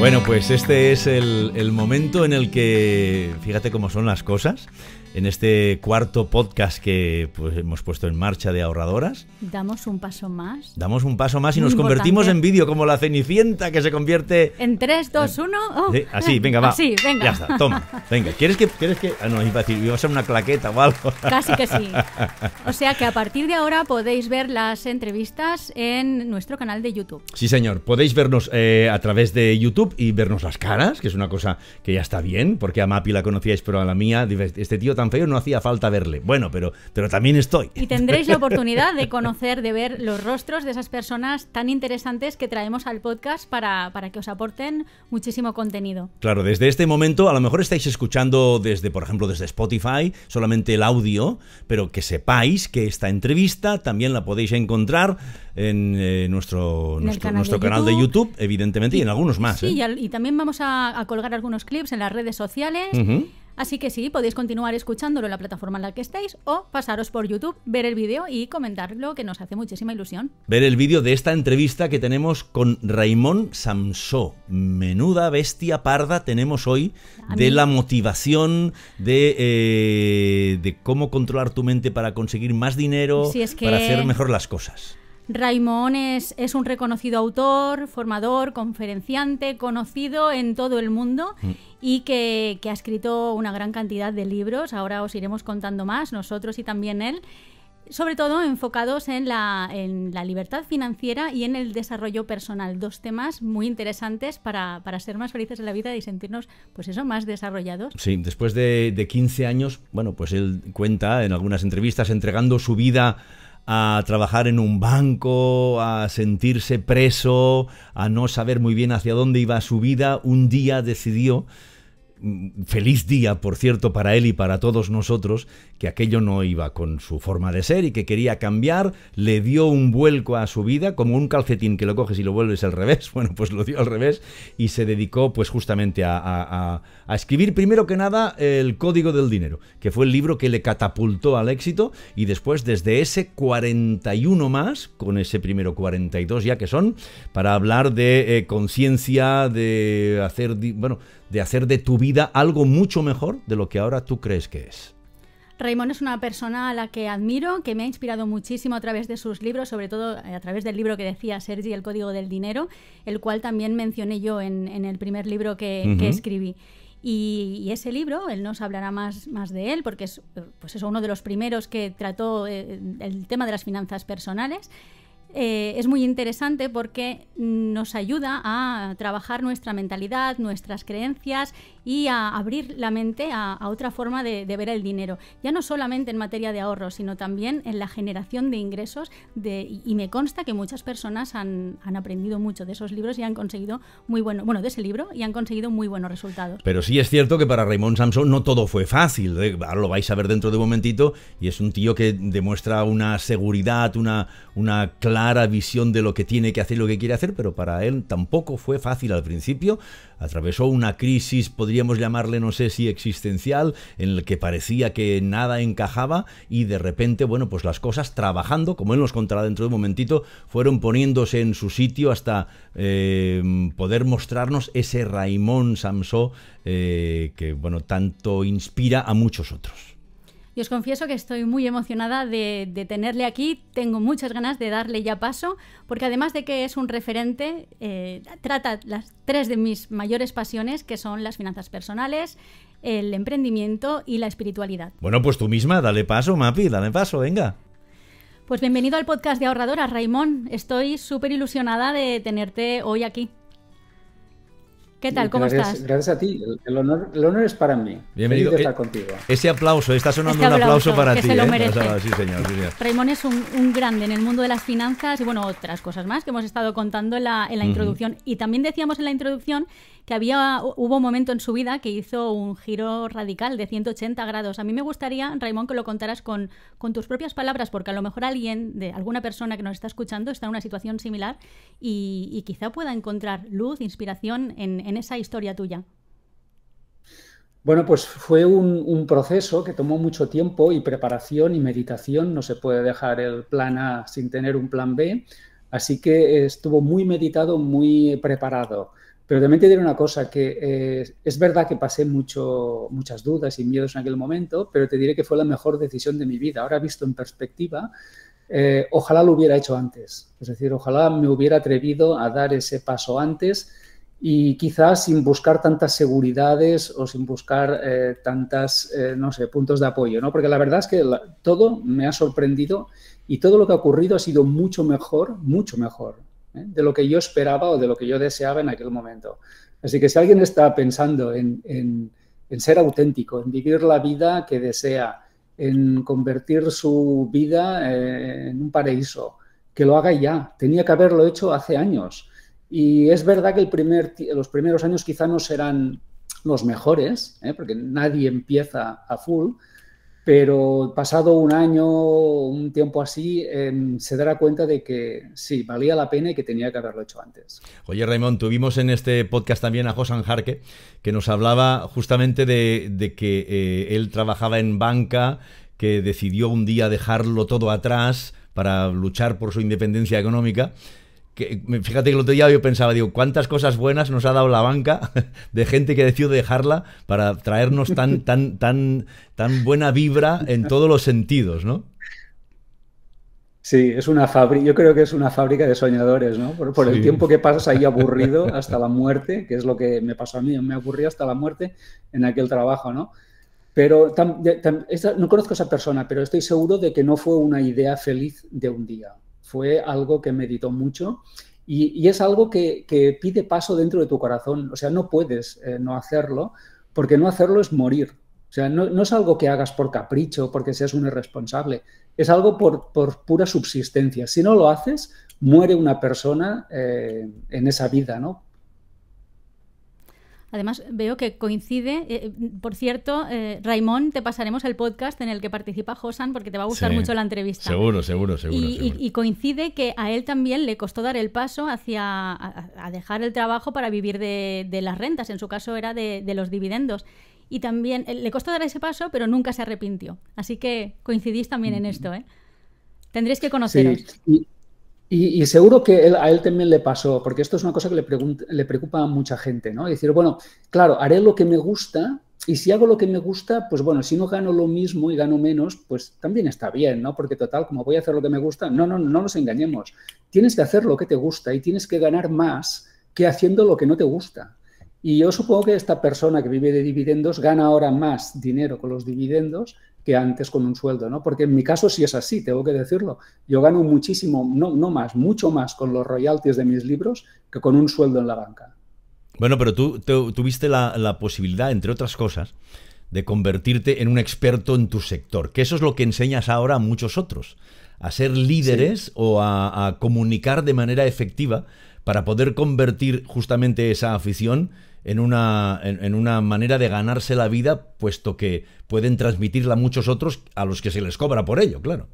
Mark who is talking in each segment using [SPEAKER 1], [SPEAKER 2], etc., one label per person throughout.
[SPEAKER 1] Bueno, pues este es el, el momento en el que, fíjate cómo son las cosas, en este cuarto podcast que pues, hemos puesto en marcha de ahorradoras.
[SPEAKER 2] Damos un paso más.
[SPEAKER 1] Damos un paso más y nos convertimos en vídeo, como la Cenicienta que se convierte...
[SPEAKER 2] En 3, 2, 1... así, venga, va. Así, venga. Ya está, toma.
[SPEAKER 1] Venga, ¿quieres que...? Ah, no, iba a ser una claqueta o algo. Casi que sí. O
[SPEAKER 2] sea que a partir de ahora podéis ver las entrevistas en nuestro canal de YouTube.
[SPEAKER 1] Sí, señor. Podéis vernos eh, a través de YouTube y vernos las caras, que es una cosa que ya está bien, porque a Mapi la conocíais, pero a la mía, este tío tan feo, no hacía falta verle. Bueno, pero, pero también estoy. Y
[SPEAKER 2] tendréis la oportunidad de conocer, de ver los rostros de esas personas tan interesantes que traemos al podcast para, para que os aporten muchísimo contenido.
[SPEAKER 1] Claro, desde este momento, a lo mejor estáis escuchando desde, por ejemplo, desde Spotify, solamente el audio, pero que sepáis que esta entrevista también la podéis encontrar en eh, nuestro, nuestro, canal, de YouTube, evidentemente, y, en algunos más. Sí, ¿eh?
[SPEAKER 2] y, también vamos a, colgar algunos clips en las redes sociales. Así que sí, podéis continuar escuchándolo en la plataforma en la que estéis o pasaros por YouTube, ver el vídeo y comentarlo, que nos hace muchísima ilusión.
[SPEAKER 1] Ver el vídeo de esta entrevista que tenemos con Raimón Samsó. Menuda bestia parda tenemos hoy de la motivación, eh, de, cómo controlar tu mente para conseguir más dinero, para hacer mejor las cosas.
[SPEAKER 2] Raimón es, un reconocido autor, formador, conferenciante, conocido en todo el mundo mm. y que, ha escrito una gran cantidad de libros. Ahora os iremos contando más, nosotros y también él sobre todo enfocados en la, libertad financiera y en el desarrollo personal. Dos temas muy interesantes para, ser más felices en la vida y sentirnos, pues eso, más desarrollados.
[SPEAKER 1] Sí, después de, de 15 años, bueno, pues él cuenta en algunas entrevistas entregando su vida a trabajar en un banco, a sentirse preso, a no saber muy bien hacia dónde iba su vida, un día decidió Mm, feliz día, por cierto, para él y para todos nosotros, que aquello no iba con su forma de ser y que quería cambiar, le dio un vuelco a su vida, como un calcetín que lo coges y lo vuelves al revés, bueno, pues lo dio al revés y se dedicó pues justamente a, escribir primero que nada El Código del Dinero, que fue el libro que le catapultó al éxito y después desde ese 41 más, con ese primero 42 ya que son, para hablar de eh, conciencia, de hacer, bueno, de hacer de tu vida algo mucho mejor de lo que ahora tú crees que es.
[SPEAKER 2] Raymond es una persona a la que admiro, que me ha inspirado muchísimo a través de sus libros, sobre todo eh, a través del libro que decía Sergi, El Código del Dinero, el cual también mencioné yo en, el primer libro que, escribí. Y, ese libro, él nos hablará más, de él, porque es pues uno de los primeros que trató eh, el tema de las finanzas personales. Eh, es muy interesante porque nos ayuda a trabajar nuestra mentalidad, nuestras creencias y a abrir la mente a, otra forma de, ver el dinero, ya no solamente en materia de ahorro, sino también en la generación de ingresos de, y me consta que muchas personas han, han, aprendido mucho de esos libros y han conseguido muy bueno, bueno, de ese libro y han conseguido muy buenos resultados.
[SPEAKER 1] Pero sí es cierto que para Raymond Samson no todo fue fácil, ¿eh? lo vais a ver dentro de un momentito y es un tío que demuestra una seguridad, una, una clara visión de lo que tiene que hacer y lo que quiere hacer, pero para él tampoco fue fácil al principio, atravesó una crisis, podríamos llamarle, no sé si existencial, en el que parecía que nada encajaba y de repente, bueno, pues las cosas trabajando, como él nos contará dentro de un momentito, fueron poniéndose en su sitio hasta eh, poder mostrarnos ese Raimón Samsó eh, que, bueno, tanto inspira a muchos otros.
[SPEAKER 2] Y os confieso que estoy muy emocionada de, tenerle aquí. Tengo muchas ganas de darle ya paso, porque además de que es un referente, eh, trata las tres de mis mayores pasiones, que son las finanzas personales, el emprendimiento y la espiritualidad.
[SPEAKER 1] Bueno, pues tú misma, dale paso, Mapi, dale paso, venga.
[SPEAKER 2] Pues bienvenido al podcast de Ahorradora, Raimón. Estoy súper ilusionada de tenerte hoy aquí. ¿Qué tal? ¿Cómo estás?
[SPEAKER 3] Gracias a ti. El honor, es para mí. Bienvenido. Eh,
[SPEAKER 1] ese aplauso, está sonando este un aplauso para que ti. Se lo ¿eh? merece.
[SPEAKER 2] es un, grande en el mundo de las finanzas y bueno, otras cosas más que hemos estado contando en la, introducción. Y también decíamos en la introducción que había, hubo un momento en su vida que hizo un giro radical de 180 grados. A mí me gustaría, Raimón, que lo contaras con, tus propias palabras, porque a lo mejor alguien, de alguna persona que nos está escuchando, está en una situación similar y, quizá pueda encontrar luz, inspiración en, esa historia tuya.
[SPEAKER 3] Bueno, pues fue un, proceso que tomó mucho tiempo y preparación y meditación. No se puede dejar el plan A sin tener un plan B. Así que estuvo muy meditado, muy preparado. Pero también te diré una cosa, que eh, es verdad que pasé mucho, muchas dudas y miedos en aquel momento, pero te diré que fue la mejor decisión de mi vida. Ahora visto en perspectiva, eh, ojalá lo hubiera hecho antes. Es decir, ojalá me hubiera atrevido a dar ese paso antes y quizás sin buscar tantas seguridades o sin buscar eh, tantas, eh, no sé, puntos de apoyo, ¿no? Porque la verdad es que todo me ha sorprendido y todo lo que ha ocurrido ha sido mucho mejor, mucho mejor ¿eh? de lo que yo esperaba o de lo que yo deseaba en aquel momento. Así que si alguien está pensando en, ser auténtico, en vivir la vida que desea, en convertir su vida eh, en un paraíso, que lo haga ya. Tenía que haberlo hecho hace años. Y es verdad que los primeros años quizá no serán los mejores, ¿eh? porque nadie empieza a full, pero pasado un año, un tiempo así, em, se dará cuenta de que sí, valía la pena y que tenía que haberlo hecho antes.
[SPEAKER 1] Oye, Raymond, tuvimos en este podcast también a Josan Jarque, que nos hablaba justamente de, que eh, él trabajaba en banca, que decidió un día dejarlo todo atrás para luchar por su independencia económica fíjate que el otro día yo pensaba, digo, cuántas cosas buenas nos ha dado la banca de gente que decidió dejarla para traernos tan, tan, tan, tan buena vibra en todos los sentidos, ¿no?
[SPEAKER 3] Sí, es una fábrica, yo creo que es una fábrica de soñadores, ¿no? Por, el tiempo que pasas ahí aburrido hasta la muerte, que es lo que me pasó a mí, me aburrí hasta la muerte en aquel trabajo, ¿no? Pero no conozco a esa persona, pero estoy seguro de que no fue una idea feliz de un día fue algo que meditó mucho y, es algo que, pide paso dentro de tu corazón. O sea, no puedes eh, no hacerlo porque no hacerlo es morir. O sea, no, es algo que hagas por capricho, porque seas un irresponsable. Es algo por, por pura subsistencia. Si no lo haces, muere una persona eh, en esa vida, ¿no?
[SPEAKER 2] Además, veo que coincide. Eh, por cierto, eh, Raimón, te pasaremos el podcast en el que participa Josan porque te va a gustar mucho la entrevista. Seguro, seguro, seguro y, coincide que a él también le costó dar el paso hacia a, dejar el trabajo para vivir de, las rentas. En su caso era de, los dividendos y también eh, le costó dar ese paso, pero nunca se arrepintió. Así que coincidís también en mm. esto, Tendréis que conoceros.
[SPEAKER 3] Y, seguro que a él también le pasó, porque esto es una cosa que le, preocupa a mucha gente, ¿no? Decir, bueno, claro, haré lo que me gusta y si hago lo que me gusta, pues bueno, si no gano lo mismo y gano menos, pues también está bien, ¿no? Porque total, como voy a hacer lo que me gusta, no, no, no nos engañemos. Tienes que hacer lo que te gusta y tienes que ganar más que haciendo lo que no te gusta. Y yo supongo que esta persona que vive de dividendos gana ahora más dinero con los dividendos que antes con un sueldo, ¿no? Porque en mi caso sí es así, tengo que decirlo. Yo gano muchísimo, no, no más, mucho más con los royalties de mis libros que con un sueldo en la banca.
[SPEAKER 1] Bueno, pero tú, tuviste la, posibilidad, entre otras cosas, de convertirte en un experto en tu sector, que eso es lo que enseñas ahora a muchos otros, a ser líderes o a comunicar de manera efectiva para poder convertir justamente esa afición en una, en, una manera de ganarse la vida, puesto que pueden transmitirla a muchos otros a los que se les cobra por ello, claro.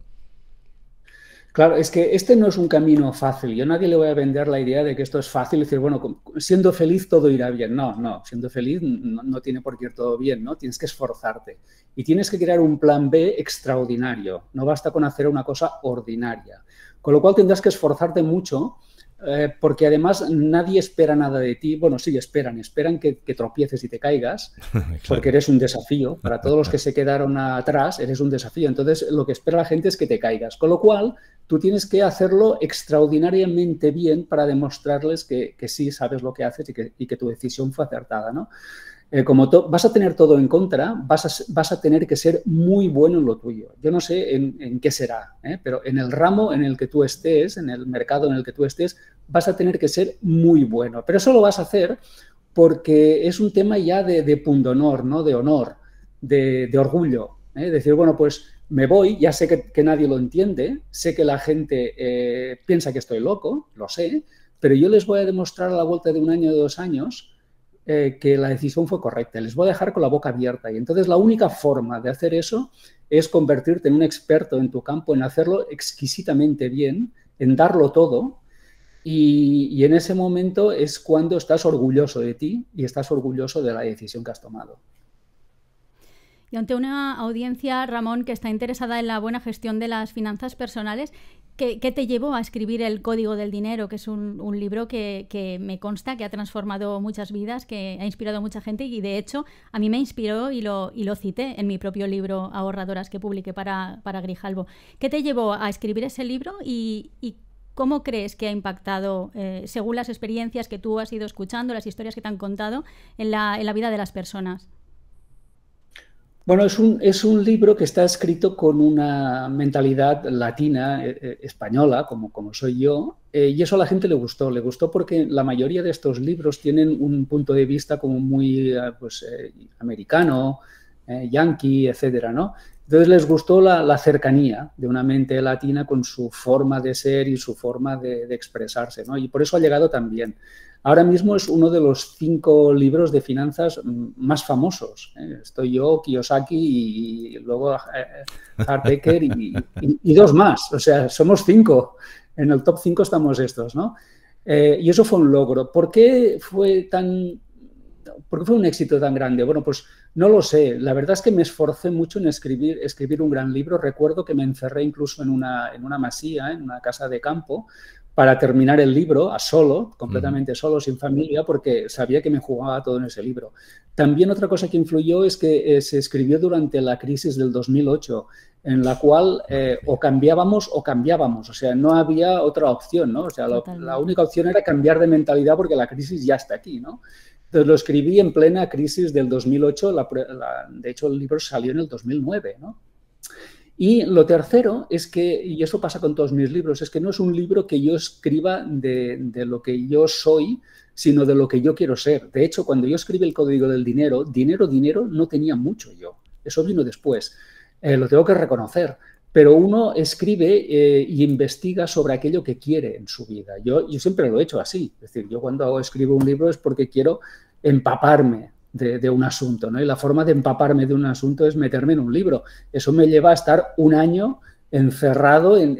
[SPEAKER 3] Claro, es que este no es un camino fácil. Yo a nadie le voy a vender la idea de que esto es fácil, decir, bueno, siendo feliz todo irá bien. No, no, siendo feliz no, no, tiene por qué ir todo bien, ¿no? Tienes que esforzarte y tienes que crear un plan B extraordinario. No basta con hacer una cosa ordinaria. Con lo cual tendrás que esforzarte mucho eh, porque además nadie espera nada de ti. Bueno, sí, esperan, esperan que, tropieces y te caigas,
[SPEAKER 1] porque
[SPEAKER 3] eres un desafío. Para todos los que se quedaron atrás, eres un desafío. Entonces, lo que espera la gente es que te caigas. Con lo cual, tú tienes que hacerlo extraordinariamente bien para demostrarles que, sí sabes lo que haces y que, y que tu decisión fue acertada, ¿no? Eh, como vas a tener todo en contra, vas a, tener que ser muy bueno en lo tuyo. Yo no sé en, qué será, ¿eh? pero en el ramo en el que tú estés, en el mercado en el que tú estés, vas a tener que ser muy bueno. Pero eso lo vas a hacer porque es un tema ya de, de pundonor, ¿no? de honor, de, orgullo. ¿eh? Decir, bueno, pues me voy, ya sé que, que nadie lo entiende, sé que la gente piensa que estoy loco, lo sé, pero yo les voy a demostrar a la vuelta de un año o dos años eh, que la decisión fue correcta, les voy a dejar con la boca abierta. Y entonces la única forma de hacer eso es convertirte en un experto en tu campo, en hacerlo exquisitamente bien, en darlo todo. Y, y en ese momento es cuando estás orgulloso de ti y estás orgulloso de la decisión que has tomado.
[SPEAKER 2] Y ante una audiencia, Ramón, que está interesada en la buena gestión de las finanzas personales, ¿Qué, te llevó a escribir El Código del Dinero, que es un, libro que, me consta que ha transformado muchas vidas, que ha inspirado a mucha gente y de hecho a mí me inspiró y lo, cité en mi propio libro Ahorradoras que publiqué para, Grijalvo? Grijalbo? ¿Qué te llevó a escribir ese libro y, cómo crees que ha impactado, eh, según las experiencias que tú has ido escuchando, las historias que te han contado, en la vida de las personas?
[SPEAKER 3] Bueno, es un, es un, libro que está escrito con una mentalidad latina, eh, eh, española, como, como, soy yo, eh, y eso a la gente le gustó. Le gustó porque la mayoría de estos libros tienen un punto de vista como muy pues, americano, yankee, etcétera, ¿no? Entonces les gustó la, la, cercanía de una mente latina con su forma de ser y su forma de, expresarse, ¿no? Y por eso ha llegado también. Ahora mismo es uno de los cinco libros de finanzas mm, más famosos. ¿eh? Estoy yo, Kiyosaki y luego eh, y, dos más. O sea, somos cinco. En el top cinco estamos estos, ¿no? Eh, y eso fue un logro. ¿Por qué fue tan... ¿Por qué fue un éxito tan grande? Bueno, pues no lo sé. La verdad es que me esforcé mucho en escribir, escribir un gran libro. Recuerdo que me encerré incluso en una, en una masía, en una casa de campo, para terminar el libro a solo, completamente solo, sin familia, porque sabía que me jugaba todo en ese libro. También otra cosa que influyó es que eh, se escribió durante la crisis del 2008, en la cual eh, o cambiábamos o cambiábamos, o sea, no había otra opción, ¿no? O sea, la única opción era cambiar de mentalidad porque la crisis ya está aquí, ¿no? Entonces lo escribí en plena crisis del 2008, de hecho el libro salió en el 2009, ¿no? Y lo tercero es que, y eso pasa con todos mis libros, es que no es un libro que yo escriba de, lo que yo soy, sino de lo que yo quiero ser. De hecho, cuando yo escribí el Código del Dinero, dinero, dinero no tenía mucho yo. Eso vino después. Eh, lo tengo que reconocer. Pero uno escribe eh, y investiga sobre aquello que quiere en su vida. Yo, yo siempre lo he hecho así. Es decir, yo cuando escribo un libro es porque quiero empaparme de, un asunto, ¿no? Y la forma de empaparme de un asunto es meterme en un libro. Eso me lleva a estar un año encerrado en,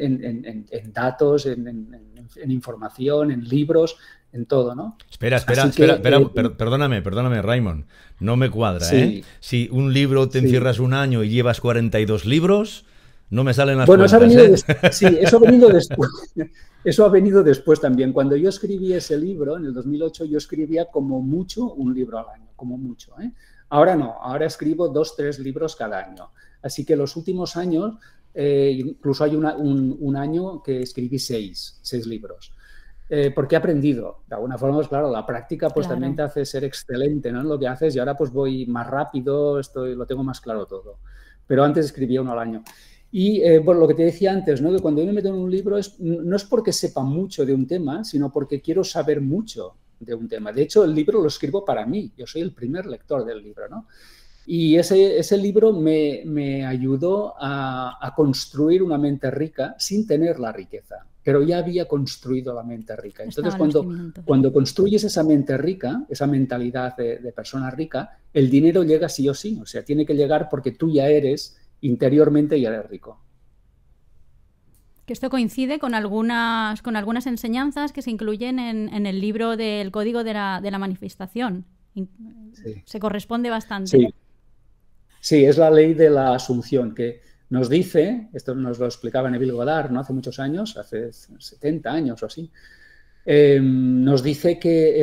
[SPEAKER 3] datos, en, información, en libros, en todo, ¿no? Espera, espera, espera, eh,
[SPEAKER 1] perdóname, perdóname, Raymond. No me cuadra, ¿eh? Si un libro te encierras un año y llevas 42 libros, no me salen las bueno, ¿eh? sí, eso ha venido después.
[SPEAKER 3] Eso ha venido después también. Cuando yo escribí ese libro, en el 2008, yo escribía como mucho un libro al año como mucho. ¿eh? Ahora no, ahora escribo dos, tres libros cada año. Así que los últimos años, eh, incluso hay un, año que escribí seis, seis libros. Eh, porque he aprendido. De alguna forma, pues claro, la práctica pues también te hace ser excelente ¿no? en lo que haces y ahora pues voy más rápido, estoy, lo tengo más claro todo. Pero antes escribía uno al año. Y eh, bueno, lo que te decía antes, ¿no? que cuando yo me meto en un libro es, no es porque sepa mucho de un tema, sino porque quiero saber mucho de un tema. De hecho, el libro lo escribo para mí, yo soy el primer lector del libro, ¿no? Y ese, ese libro me, me ayudó a, construir una mente rica sin tener la riqueza, pero ya había construido la mente rica. Entonces, cuando, cuando construyes esa mente rica, esa mentalidad de, persona rica, el dinero llega sí o sí, o sea, tiene que llegar porque tú ya eres interiormente ya eres rico.
[SPEAKER 2] Que esto coincide con algunas, con algunas enseñanzas que se incluyen en, el libro del Código de la, Manifestación. Se corresponde bastante.
[SPEAKER 3] Sí. es la ley de la asunción que nos dice, esto nos lo explicaba Neville Goddard ¿no? hace muchos años, hace 70 años o así, eh, nos dice que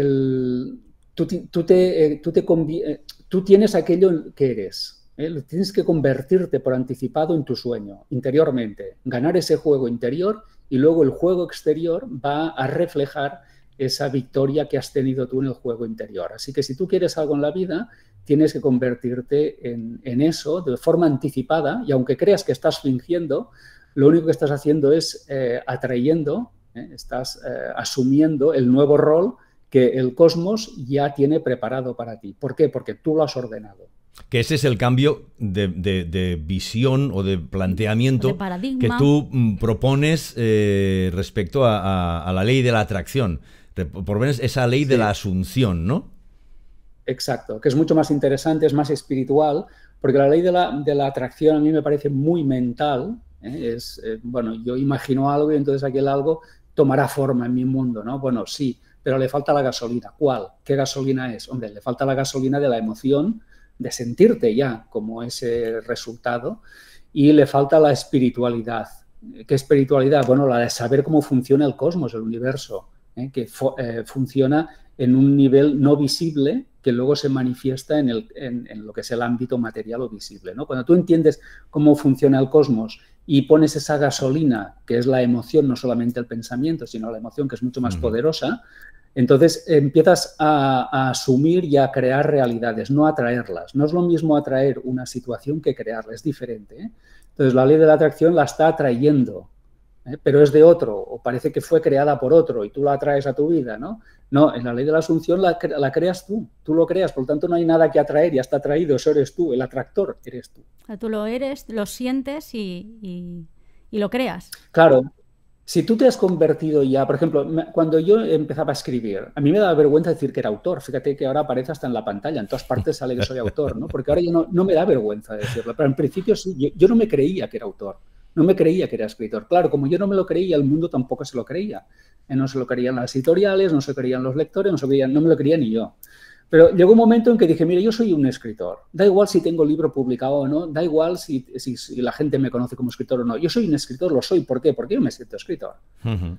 [SPEAKER 3] tú, te eh, eh, tú tienes aquello que eres. ¿eh? Tienes que convertirte por anticipado en tu sueño, interiormente, ganar ese juego interior y luego el juego exterior va a reflejar esa victoria que has tenido tú en el juego interior. Así que si tú quieres algo en la vida, tienes que convertirte en, eso de forma anticipada y aunque creas que estás fingiendo, lo único que estás haciendo es eh, atrayendo, ¿eh? estás asumiendo el nuevo rol que el cosmos ya tiene preparado para ti. ¿Por qué? Porque tú lo has ordenado
[SPEAKER 1] que ese es el cambio de, visión o de planteamiento que tú mm, propones eh, respecto a, la ley de la atracción. por menos esa ley de la asunción, ¿no?
[SPEAKER 3] Exacto, que es mucho más interesante, es más espiritual, porque la ley de la, atracción a mí me parece muy mental. ¿eh? Es, eh, bueno, yo imagino algo y entonces aquel algo tomará forma en mi mundo, ¿no? Bueno, sí, pero le falta la gasolina. ¿Cuál? ¿Qué gasolina es? Hombre, le falta la gasolina de la emoción, de sentirte ya como ese resultado y le falta la espiritualidad. ¿Qué espiritualidad? Bueno, la de saber cómo funciona el cosmos, el universo, ¿eh? que eh, funciona en un nivel no visible que luego se manifiesta en, lo que es el ámbito material o visible. ¿no? Cuando tú entiendes cómo funciona el cosmos y pones esa gasolina, que es la emoción, no solamente el pensamiento, sino la emoción que es mucho más poderosa, entonces empiezas a, asumir y a crear realidades, no atraerlas. No es lo mismo atraer una situación que crearla, es diferente. ¿eh? Entonces la ley de la atracción la está atrayendo, ¿eh? pero es de otro, o parece que fue creada por otro y tú la atraes a tu vida, ¿no? No, en la ley de la asunción la, creas tú, tú lo creas, por lo tanto no hay nada que atraer, ya está atraído, eso eres tú, el atractor eres tú.
[SPEAKER 2] tú lo eres, lo sientes y, y lo creas.
[SPEAKER 3] Claro, si tú te has convertido ya, por ejemplo, cuando yo empezaba a escribir, a mí me daba vergüenza decir que era autor. Fíjate que ahora aparece hasta en la pantalla, en todas partes sale que soy autor, ¿no? Porque ahora yo no, me da vergüenza decirlo. Pero en principio sí, yo, no me creía que era autor, no me creía que era escritor. Claro, como yo no me lo creía, el mundo tampoco se lo creía. Eh, no se lo creían las editoriales, no se lo creían los lectores, no se lo creían, no me lo creía ni yo. Pero llegó un momento en que dije, mira, yo soy un escritor. Da igual si tengo libro publicado o no, da igual si, la gente me conoce como escritor o no. Yo soy un escritor, lo soy. ¿Por qué? Porque yo me siento escritor.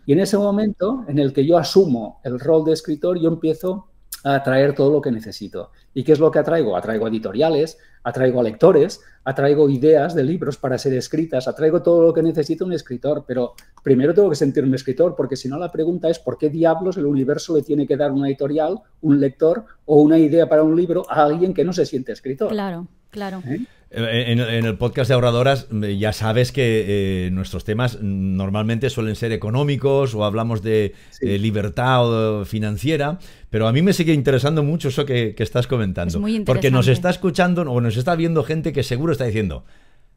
[SPEAKER 3] Y en ese momento en el que yo asumo el rol de escritor, yo empiezo a atraer todo lo que necesito. ¿Y qué es lo que atraigo? Atraigo editoriales, atraigo lectores, atraigo ideas de libros para ser escritas, atraigo todo lo que necesita un escritor, pero primero tengo que sentirme escritor, porque si no la pregunta es por qué diablos el universo le tiene que dar una editorial, un lector o una idea para un libro a alguien que no se siente escritor. Claro,
[SPEAKER 2] claro. ¿Eh?
[SPEAKER 1] En, el podcast de ahorradoras eh, ya sabes que eh, nuestros temas normalmente suelen ser económicos o hablamos de, eh, libertad financiera, pero a mí me sigue interesando mucho eso que, estás comentando. Es muy porque nos está escuchando o nos está viendo gente que seguro está diciendo,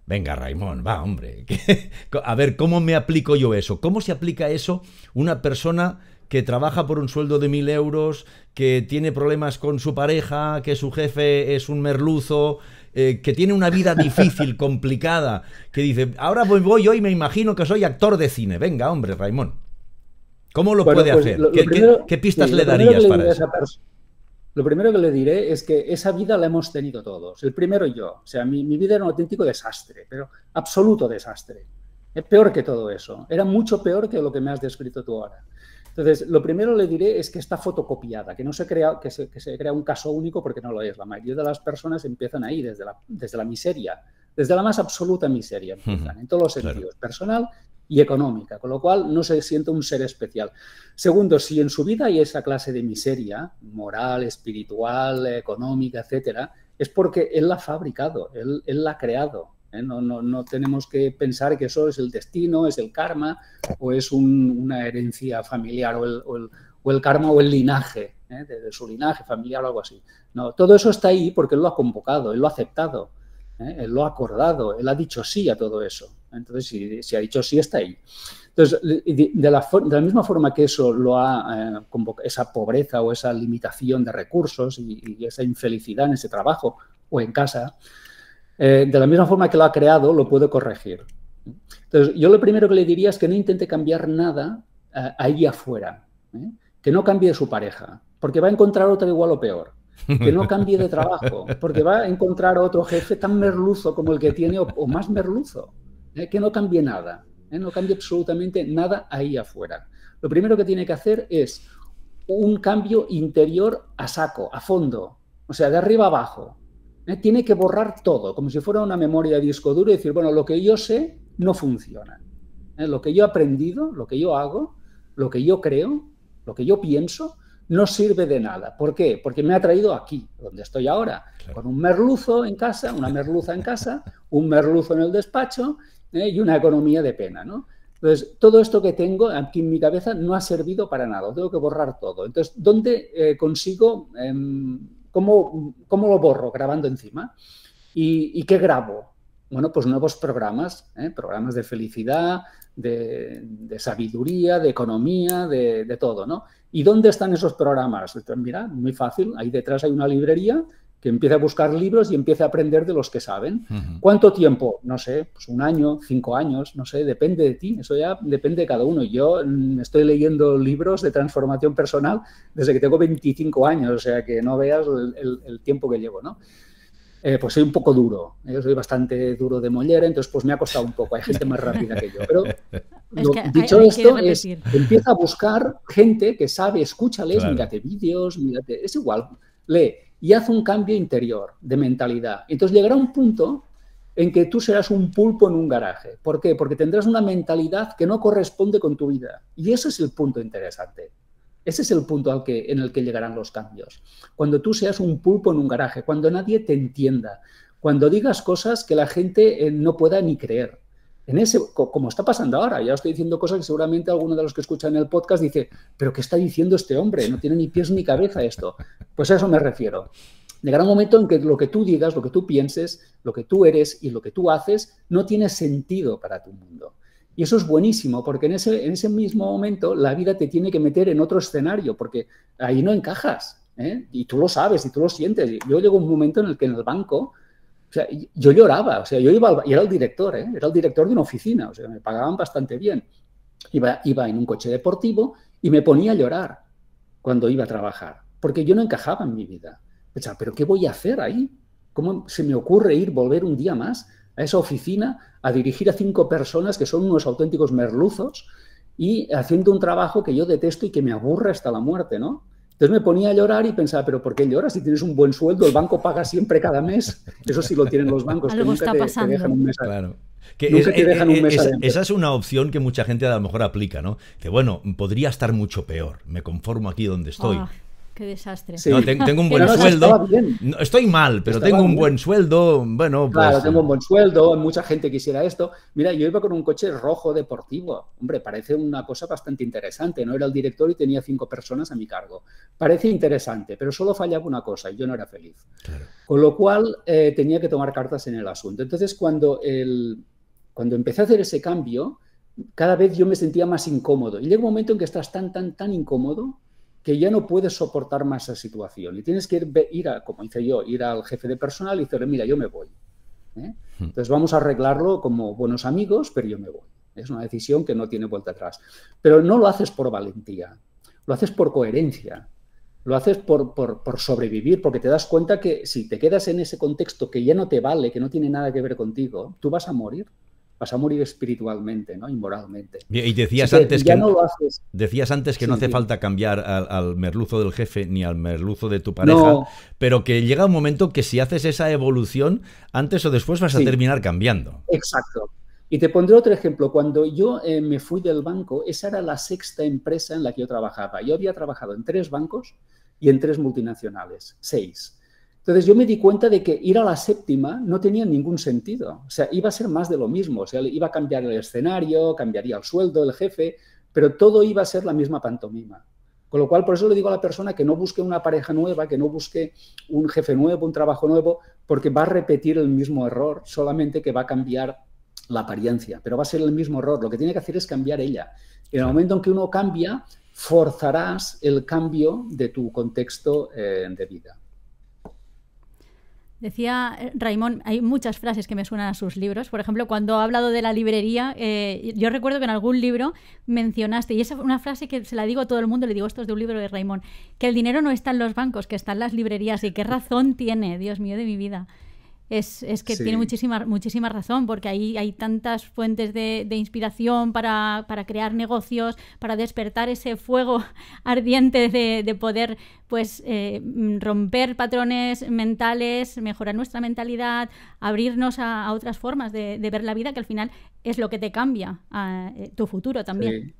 [SPEAKER 1] Venga, Raimón, va, hombre. a ver, ¿cómo me aplico yo eso? ¿Cómo se aplica eso una persona que trabaja por un sueldo de mil euros, que tiene problemas con su pareja, que su jefe es un merluzo, eh, que tiene una vida difícil, complicada, que dice, ahora voy, voy, yo y me imagino que soy actor de cine. Venga, hombre, Raimón. ¿Cómo lo puede pues hacer? ¿Qué, pistas le darías para eso?
[SPEAKER 3] Lo primero que le diré es que esa vida la hemos tenido todos. El primero yo. O sea, mi, mi vida era un auténtico desastre, pero absoluto desastre. Es peor que todo eso. Era mucho peor que lo que me has descrito tú ahora. Entonces, lo primero le diré es que está fotocopiada, que no se crea, que se, crea un caso único porque no lo es. La mayoría de las personas empiezan ahí, desde la, desde la miseria, desde la más absoluta miseria, empiezan, en todos los sentidos, personal y económica, con lo cual no se siente un ser especial. Segundo, si en su vida hay esa clase de miseria moral, espiritual, económica, etcétera, es porque él la ha fabricado, él, él la ha creado, ¿eh? No, tenemos que pensar que eso es el destino, es el karma o es una herencia familiar o el, karma o el linaje, ¿eh? de, su linaje familiar o algo así. No, todo eso está ahí porque él lo ha convocado, él lo ha aceptado, ¿eh? él lo ha acordado, él ha dicho sí a todo eso. Entonces, si, ha dicho sí, está ahí. Entonces, de, la, misma forma que eso lo ha esa pobreza o esa limitación de recursos y, esa infelicidad en ese trabajo o en casa, eh, de la misma forma que lo ha creado, lo puede corregir. Entonces, yo lo primero que le diría es que no intente cambiar nada eh, ahí afuera, ¿eh? que no cambie su pareja, porque va a encontrar otra igual o peor.
[SPEAKER 1] Que no cambie de trabajo,
[SPEAKER 3] porque va a encontrar otro jefe tan merluzo como el que tiene o, o más merluzo. Que no cambie nada, no cambie absolutamente nada ahí afuera. Lo primero que tiene que hacer es un cambio interior a saco, a fondo, o sea, de arriba abajo, ¿eh? tiene que borrar todo, como si fuera una memoria de disco duro y decir, bueno, lo que yo sé no funciona. ¿eh? Lo que yo he aprendido, lo que yo hago, lo que yo creo, lo que yo pienso, no sirve de nada. ¿Por qué? Porque me ha traído aquí, donde estoy ahora, con un merluzo en casa, una merluza en casa, un merluzo en el despacho ¿eh? y una economía de pena, Entonces, todo esto que tengo aquí en mi cabeza no ha servido para nada, tengo que borrar todo. Entonces, ¿dónde consigo em, ¿cómo, lo borro grabando encima? ¿Y, qué grabo? Bueno, pues nuevos programas, ¿eh? programas de felicidad, de, sabiduría, de economía, de, todo, ¿no? ¿Y dónde están esos programas? Pues mira, muy fácil, ahí detrás hay una librería que empiece a buscar libros y empiece a aprender de los que saben. ¿Cuánto tiempo? No sé, pues un año, cinco años, no sé, depende de ti, eso ya depende de cada uno. Yo mm, estoy leyendo libros de transformación personal desde que tengo 25 años, o sea que no veas el, tiempo que llevo, ¿no? Eh, pues soy un poco duro, ¿eh? yo soy bastante duro de mollera, entonces pues me ha costado un poco, hay gente más rápida que yo, pero dicho esto, empieza a buscar gente que sabe, escúchales, mírate vídeos, mírate, es igual, lee y haz un cambio interior de mentalidad. Entonces llegará un punto en que tú serás un pulpo en un garaje. ¿Por qué? Porque tendrás una mentalidad que no corresponde con tu vida. Y ese es el punto interesante. Ese es el punto en el que llegarán los cambios. Cuando tú seas un pulpo en un garaje, cuando nadie te entienda, cuando digas cosas que la gente eh, no pueda ni creer, en ese, como está pasando ahora, ya estoy diciendo cosas que seguramente alguno de los que escuchan el podcast dice, pero ¿qué está diciendo este hombre? No tiene ni pies ni cabeza esto. Pues a eso me refiero. Llegará un momento en que lo que tú digas, lo que tú pienses, lo que tú eres y lo que tú haces no tiene sentido para tu mundo. Y eso es buenísimo, porque en ese, en ese mismo momento la vida te tiene que meter en otro escenario, porque ahí no encajas. ¿eh? Y tú lo sabes y tú lo sientes. Yo llego a un momento en el que en el banco o sea, yo lloraba, o sea, yo iba, al, y era el director, ¿eh? era el director de una oficina, o sea, me pagaban bastante bien. Iba, iba en un coche deportivo y me ponía a llorar cuando iba a trabajar, porque yo no encajaba en mi vida. O sea, ¿pero qué voy a hacer ahí? ¿Cómo se me ocurre ir, volver un día más a esa oficina a dirigir a cinco personas que son unos auténticos merluzos y haciendo un trabajo que yo detesto y que me aburre hasta la muerte, ¿no? Entonces me ponía a llorar y pensaba, pero ¿por qué lloras? Si tienes un buen sueldo, el banco paga siempre cada mes. Eso sí lo tienen los bancos, Algo que está te, pasando. dejan un mes.
[SPEAKER 1] Claro. te eh, dejan un eh, mes esa es una opción que mucha gente a lo mejor aplica, ¿no? Que bueno, podría estar mucho peor. Me conformo aquí donde estoy. Ah.
[SPEAKER 2] Qué desastre. tengo
[SPEAKER 1] un buen sueldo. estoy mal, pero tengo un buen sueldo. Bueno, pues, Claro, tengo eh. un buen
[SPEAKER 3] sueldo. Mucha gente quisiera esto. Mira, yo iba con un coche rojo deportivo. Hombre, parece una cosa bastante interesante. No era el director y tenía cinco personas a mi cargo. Parece interesante, pero solo fallaba una cosa. Y yo no era feliz. Con lo cual eh, tenía que tomar cartas en el asunto. Entonces, cuando, el, cuando empecé a hacer ese cambio, cada vez yo me sentía más incómodo. Y llega un momento en que estás tan, tan, tan incómodo que ya no puedes soportar más esa situación y tienes que ir, ir a, como hice yo, ir al jefe de personal y decirle, mira, yo me voy. ¿eh? Hmm. Entonces vamos a arreglarlo como buenos amigos, pero yo me voy. Es una decisión que no tiene vuelta atrás. Pero no lo haces por valentía, lo haces por coherencia, lo haces por, sobrevivir, porque te das cuenta que si te quedas en ese contexto que ya no te vale, que no tiene nada que ver contigo, tú vas a morir vas a morir espiritualmente, ¿no? Inmoralmente.
[SPEAKER 1] Y decías, antes que, no decías antes que no hace falta cambiar al, merluzo del jefe ni al merluzo de tu pareja, pero que llega un momento que si haces esa evolución, antes o después vas a terminar cambiando.
[SPEAKER 3] Exacto. Y te pondré otro ejemplo. Cuando yo eh, me fui del banco, esa era la sexta empresa en la que yo trabajaba. Yo había trabajado en tres bancos y en tres multinacionales, seis. Entonces yo me di cuenta de que ir a la séptima no tenía ningún sentido. O sea, iba a ser más de lo mismo. O sea, iba a cambiar el escenario, cambiaría el sueldo, el jefe, pero todo iba a ser la misma pantomima. Con lo cual, por eso le digo a la persona que no busque una pareja nueva, que no busque un jefe nuevo, un trabajo nuevo, porque va a repetir el mismo error, solamente que va a cambiar la apariencia, pero va a ser el mismo error. Lo que tiene que hacer es cambiar ella. En el momento en que uno cambia, forzarás el cambio de tu contexto eh, de vida.
[SPEAKER 2] Decía eh, Raimón, hay muchas frases que me suenan a sus libros. Por ejemplo, cuando ha hablado de la librería, eh, yo recuerdo que en algún libro mencionaste, y esa es una frase que se la digo a todo el mundo, le digo esto es de un libro de Raimón, que el dinero no está en los bancos, que está en las librerías. ¿Y qué razón tiene, Dios mío de mi vida? Es, que tiene muchísima, razón, porque ahí hay tantas fuentes de, inspiración para, crear negocios, para despertar ese fuego ardiente de, poder pues eh, romper patrones mentales, mejorar nuestra mentalidad, abrirnos a, otras formas de, ver la vida, que al final es lo que te cambia a, eh, tu futuro también.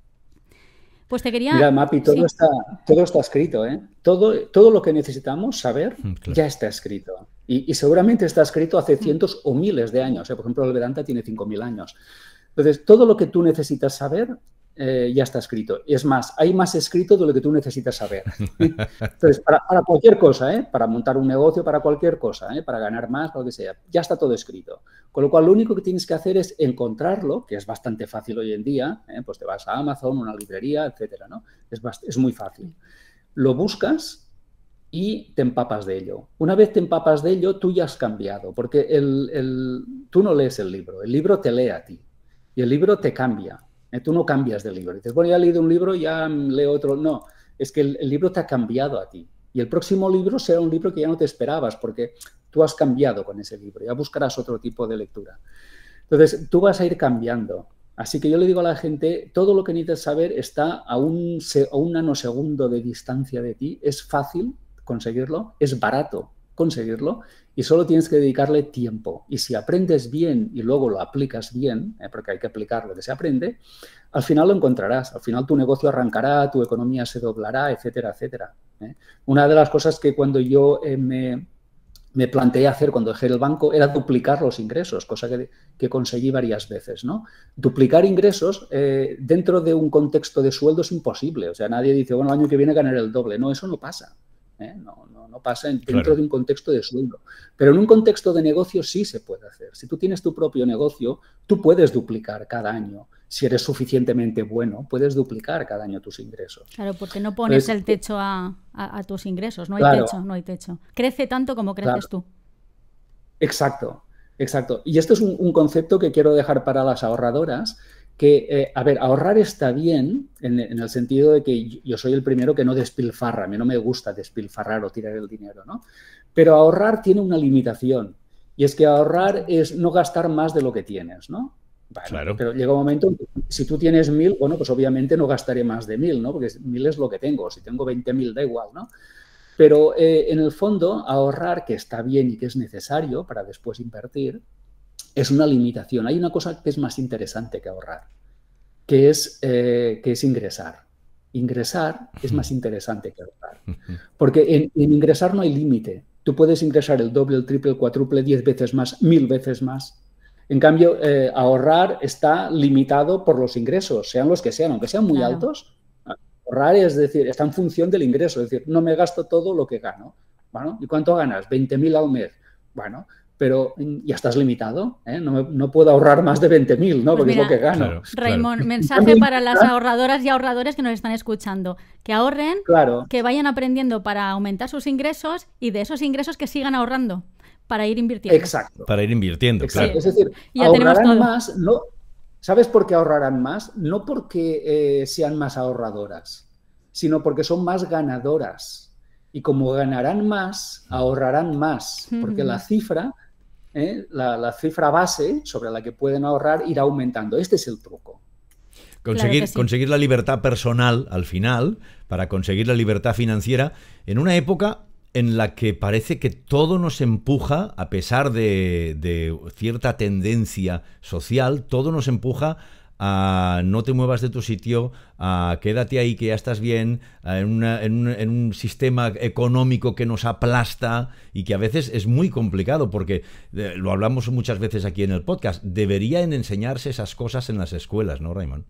[SPEAKER 2] Pues te quería. Mira, Mapi, todo, está,
[SPEAKER 3] todo está escrito, ¿eh? Todo, todo lo que necesitamos saber mm, ya está escrito. Y, seguramente está escrito hace mm. cientos o miles de años. ¿eh? Por ejemplo, el Vedanta tiene 5.000 años. Entonces, todo lo que tú necesitas saber eh, ya está escrito. es más, hay más escrito de lo que tú necesitas saber. Entonces, para, cualquier cosa, ¿eh? para montar un negocio, para cualquier cosa, para ganar más, para lo que sea, ya está todo escrito. Con lo cual, lo único que tienes que hacer es encontrarlo, que es bastante fácil hoy en día, pues te vas a Amazon, una librería, etcétera, ¿no? Es, es muy fácil. Lo buscas y te empapas de ello. Una vez te empapas de ello, tú ya has cambiado, porque el, tú no lees el libro, el libro te lee a ti y el libro te cambia. Eh, tú no cambias de libro. dices, bueno, ya he leído un libro, ya leo otro. No, es que el, libro te ha cambiado a ti. Y el próximo libro será un libro que ya no te esperabas, porque tú has cambiado con ese libro, ya buscarás otro tipo de lectura. Entonces, tú vas a ir cambiando. Así que yo le digo a la gente, todo lo que necesitas saber está a un, a un nanosegundo de distancia de ti, es fácil, conseguirlo, es barato conseguirlo y solo tienes que dedicarle tiempo. Y si aprendes bien y luego lo aplicas bien, eh, porque hay que aplicar lo que se aprende, al final lo encontrarás, al final tu negocio arrancará, tu economía se doblará, etcétera, etcétera. ¿eh? Una de las cosas que cuando yo eh, me, planteé hacer cuando dejé el banco era duplicar los ingresos, cosa que, conseguí varias veces. ¿no? Duplicar ingresos dentro de un contexto de sueldo es imposible, o sea, nadie dice, bueno, el año que viene ganar el doble, no, eso no pasa. ¿eh? no, no, no, pasa dentro de un contexto de sueldo. Pero en un contexto de negocio sí se puede hacer. Si tú tienes tu propio negocio, tú puedes duplicar cada año. Si eres suficientemente bueno, puedes duplicar cada año tus ingresos.
[SPEAKER 2] Claro, porque no pones pues el techo a, tus ingresos, no hay techo, no hay techo. Crece tanto como creces
[SPEAKER 3] tú. Exacto, exacto. Y esto es un, un concepto que quiero dejar para las ahorradoras, que, eh, a ver, ahorrar está bien en, el sentido de que yo soy el primero que no despilfarra, a mí no me gusta despilfarrar o tirar el dinero, ¿no? Pero ahorrar tiene una limitación y es que ahorrar es no gastar más de lo que tienes, ¿no? claro. Pero llega un momento, si tú tienes mil, bueno, pues obviamente no gastaré más de mil, ¿no? Porque mil es lo que tengo, si tengo veinte mil da igual, ¿no? Pero eh, en el fondo, ahorrar, que está bien y que es necesario para después invertir, es una limitación. Hay una cosa que es más interesante que ahorrar, que es, eh, que es ingresar. Ingresar es más interesante que ahorrar, porque en, ingresar no hay límite. Tú puedes ingresar el doble, el triple, el cuádruple, diez veces más, mil veces más. En cambio, eh, ahorrar está limitado por los ingresos, sean los que sean, aunque sean muy altos. Ahorrar es decir, está en función del ingreso, es decir, no me gasto todo lo que gano. Bueno, ¿y cuánto ganas? 20.000 al mes. Bueno, pero ya estás limitado, ¿eh? no, puedo ahorrar más de 20.000, ¿no? Pues porque lo que gano. Raymond,
[SPEAKER 2] mensaje para las ahorradoras y ahorradores que nos están escuchando, que ahorren, que vayan aprendiendo para aumentar sus ingresos y de esos ingresos que sigan ahorrando para ir invirtiendo. Exacto.
[SPEAKER 1] Para ir invirtiendo, claro. Es decir,
[SPEAKER 3] ahorrarán más, no, ¿sabes por qué ahorrarán más? No porque eh, sean más ahorradoras, sino porque son más ganadoras. Y como ganarán más, mm. ahorrarán más, porque la cifra ¿eh? la, cifra base sobre la que pueden ahorrar irá aumentando. Este es el truco.
[SPEAKER 1] Conseguir, conseguir la libertad personal al final, para conseguir la libertad financiera, en una época en la que parece que todo nos empuja, a pesar de, cierta tendencia social, todo nos empuja no te muevas de tu sitio, a quédate ahí que ya estás bien, en, un, sistema económico que nos aplasta y que a veces es muy complicado porque eh, lo hablamos muchas veces aquí en el podcast, deberían enseñarse esas cosas en las escuelas, ¿no, Raymond?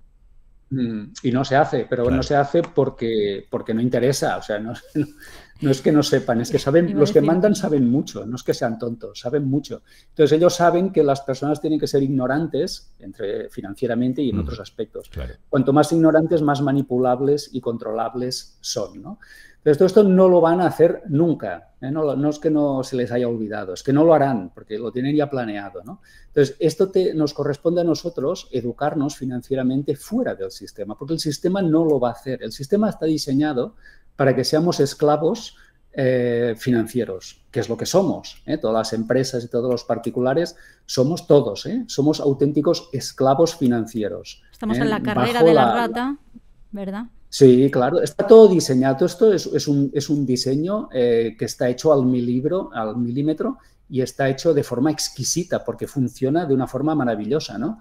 [SPEAKER 3] Mm, y no se hace, pero no se hace porque, porque no interesa, o sea, no, No es que no sepan, es que saben, los que mandan saben mucho, no es que sean tontos, saben mucho. Entonces ellos saben que las personas tienen que ser ignorantes entre, financieramente y en mm, otros aspectos. Cuanto más ignorantes, más manipulables y controlables son. ¿no? Entonces todo esto no lo van a hacer nunca. ¿eh? No, no, es que no se les haya olvidado, es que no lo harán porque lo tienen ya planeado. ¿no? Entonces esto te, nos corresponde a nosotros educarnos financieramente fuera del sistema, porque el sistema no lo va a hacer. El sistema está diseñado para que seamos esclavos eh, financieros, que es lo que somos. ¿eh? Todas las empresas y todos los particulares somos todos, ¿eh? somos auténticos esclavos financieros. Estamos en la carrera de la,
[SPEAKER 2] rata, ¿verdad?
[SPEAKER 3] Sí, claro, está todo diseñado. Esto es, un, diseño que está hecho al al milímetro y está hecho de forma exquisita porque funciona de una forma maravillosa, ¿no?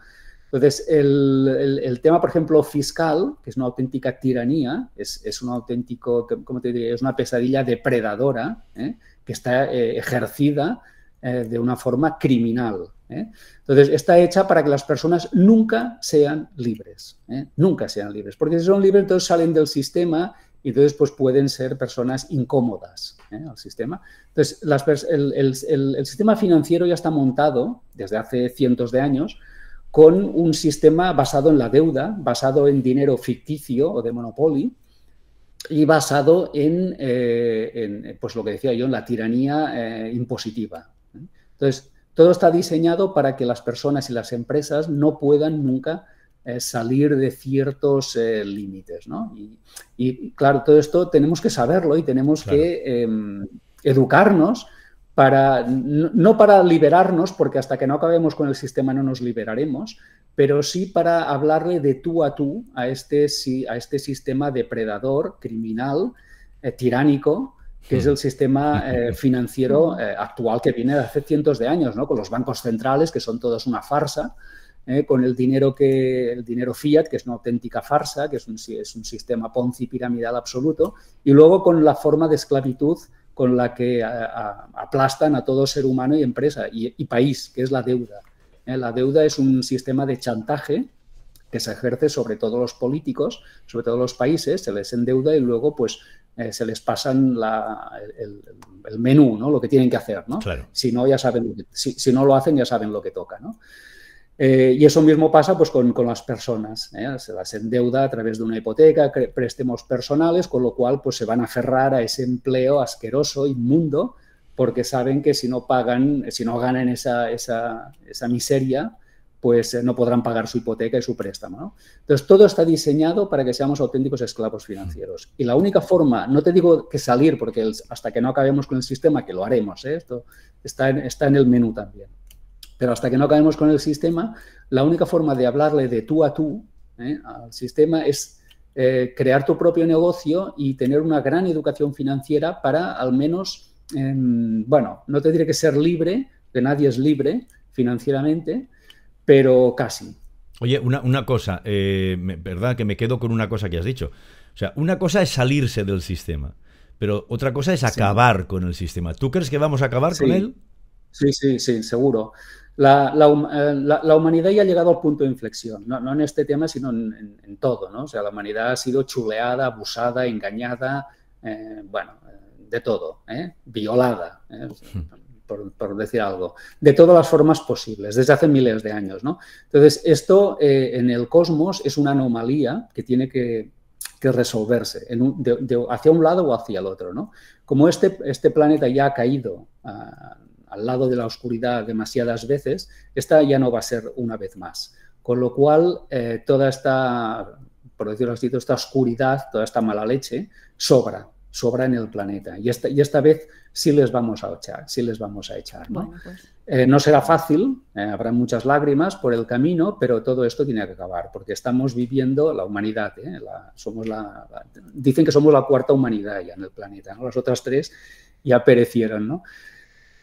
[SPEAKER 3] Entonces, el, el, tema, por ejemplo, fiscal, que es una auténtica tiranía, es, es un auténtico, ¿cómo te diría? Es una pesadilla depredadora ¿eh? que está eh, ejercida eh, de una forma criminal. Entonces, está hecha para que las personas nunca sean libres, nunca sean libres, porque si son libres, entonces salen del sistema y entonces pues, pueden ser personas incómodas al sistema. Entonces, el, el sistema financiero ya está montado desde hace cientos de años con un sistema basado en la deuda, basado en dinero ficticio o de monopolio y basado en, eh, pues lo que decía yo, en la tiranía eh, impositiva. Entonces, todo está diseñado para que las personas y las empresas no puedan nunca eh, salir de ciertos límites. ¿no? Y, claro, todo esto tenemos que saberlo y tenemos que em, educarnos para, no para liberarnos, porque hasta que no acabemos con el sistema no nos liberaremos, pero sí para hablarle de tú a tú a este, a este sistema depredador, criminal, eh, tiránico, que es el sistema eh, financiero eh, actual que viene de hace cientos de años, ¿no? con los bancos centrales, que son todos una farsa, con el dinero, que, el dinero fiat, que es una auténtica farsa, que es un, es un, sistema Ponzi piramidal absoluto, y luego con la forma de esclavitud con la que aplastan a todo ser humano y empresa y, país, que es la deuda. Eh, la deuda es un sistema de chantaje que se ejerce sobre todos los políticos, sobre todos los países, se les endeuda y luego pues eh, se les pasan el, menú, ¿no? lo que tienen que hacer. ¿no? Si, no, ya saben, si, si no lo hacen, ya saben lo que toca. ¿no? Eh, y eso mismo pasa pues, con, las personas. ¿eh? Se las endeuda a través de una hipoteca, préstamos personales, con lo cual pues, se van a aferrar a ese empleo asqueroso, inmundo, porque saben que si no pagan, si no ganan esa, esa, esa miseria, pues eh, no podrán pagar su hipoteca y su préstamo. Entonces, todo está diseñado para que seamos auténticos esclavos financieros. Y la única forma, no te digo que salir, porque hasta que no acabemos con el sistema, que lo haremos, esto está está en el menú también pero hasta que no acabemos con el sistema, la única forma de hablarle de tú a tú ¿eh? al sistema es eh, crear tu propio negocio y tener una gran educación financiera para al menos, em, bueno, no te diré que ser libre, que nadie es libre financieramente, pero casi.
[SPEAKER 1] Oye, una, cosa, ¿verdad? Eh, que me quedo con una cosa que has dicho. O sea, una cosa es salirse del sistema, pero otra cosa es acabar con el sistema. ¿Tú crees que vamos a acabar con él? Sí, sí, sí, seguro. La, eh, la,
[SPEAKER 3] la, humanidad ya ha llegado al punto de inflexión, no, no en este tema, sino en, todo, ¿no? O sea, la humanidad ha sido chuleada, abusada, engañada, eh, bueno, eh, de todo, violada, hmm. Por, decir algo, de todas las formas posibles, desde hace miles de años, ¿no? Entonces, esto en el cosmos es una anomalía que tiene que, que resolverse en un, hacia un lado o hacia el otro, ¿no? Como este, este planeta ya ha caído... Ah, al lado de la oscuridad demasiadas veces, esta ya no va a ser una vez más. Con lo cual, eh, toda esta, por decirlo así, toda esta oscuridad, toda esta mala leche, sobra, sobra en el planeta. Y esta, y esta vez sí les vamos a echar, sí les vamos a echar. ¿no? Pues. Eh, será fácil, eh, habrá muchas lágrimas por el camino, pero todo esto tiene que acabar, porque estamos viviendo la humanidad. somos la, dicen que somos la cuarta humanidad ya en el planeta, las otras tres ya perecieron. ¿no?